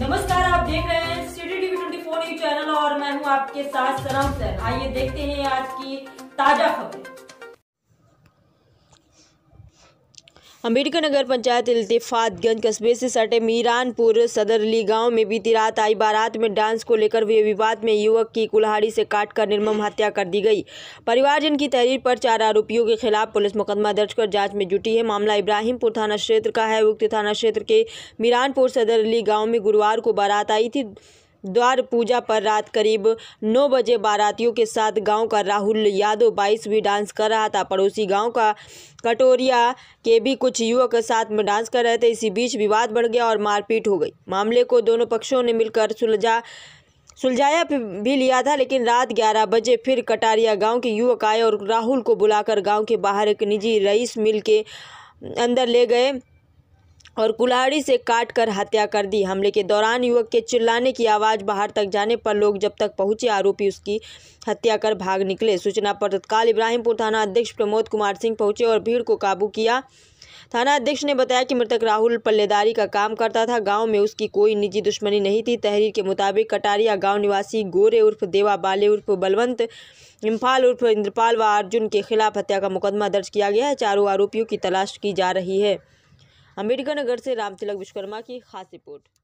नमस्कार आप देख रहे हैं city TV twenty four news channel और मैं हूं आपके साथ सरम सर आइए देखते हैं आज की ताजा खबरें अम्बेडकर नगर पंचायत इल्तफातगंज कस्बे से सटे मीरानपुर सदरली गांव में बीती रात आई बारात में डांस को लेकर हुए विवाद में युवक की कुल्हाड़ी से काटकर निर्मम हत्या कर दी गई परिवारजन की तहरीर पर चार आरोपियों के खिलाफ पुलिस मुकदमा दर्ज कर जांच में जुटी है मामला इब्राहिमपुर थाना क्षेत्र का है उक्त थाना क्षेत्र के मीरानपुर सदरली गाँव में गुरुवार को बारात आई थी द्वार पूजा पर रात करीब नौ बजे बारातियों के साथ गांव का राहुल यादव बाईस भी डांस कर रहा था पड़ोसी गांव का कटोरिया के भी कुछ युवक साथ में डांस कर रहे थे इसी बीच विवाद बढ़ गया और मारपीट हो गई मामले को दोनों पक्षों ने मिलकर सुलझा सुलझाया भी लिया था लेकिन रात 11 बजे फिर कटारिया गांव के युवक आए और राहुल को बुलाकर गांव के बाहर एक निजी रईस मिल के अंदर ले गए और कुल्हाड़ी से काट कर हत्या कर दी हमले के दौरान युवक के चिल्लाने की आवाज़ बाहर तक जाने पर लोग जब तक पहुंचे आरोपी उसकी हत्या कर भाग निकले सूचना पर तत्काल इब्राहिमपुर थाना अध्यक्ष प्रमोद कुमार सिंह पहुंचे और भीड़ को काबू किया थाना अध्यक्ष ने बताया कि मृतक राहुल पल्लेदारी का काम करता था गांव में उसकी कोई निजी दुश्मनी नहीं थी तहरीर के मुताबिक कटारिया गांव निवासी गोरे उर्फ देवा बाले उर्फ बलवंत इम्फाल उर्फ इंद्रपाल व अर्जुन के खिलाफ हत्या का मुकदमा दर्ज किया गया है चारों आरोपियों की तलाश की जा रही है अमेरिका नगर से राम तिलक विश्वकर्मा की खास रिपोर्ट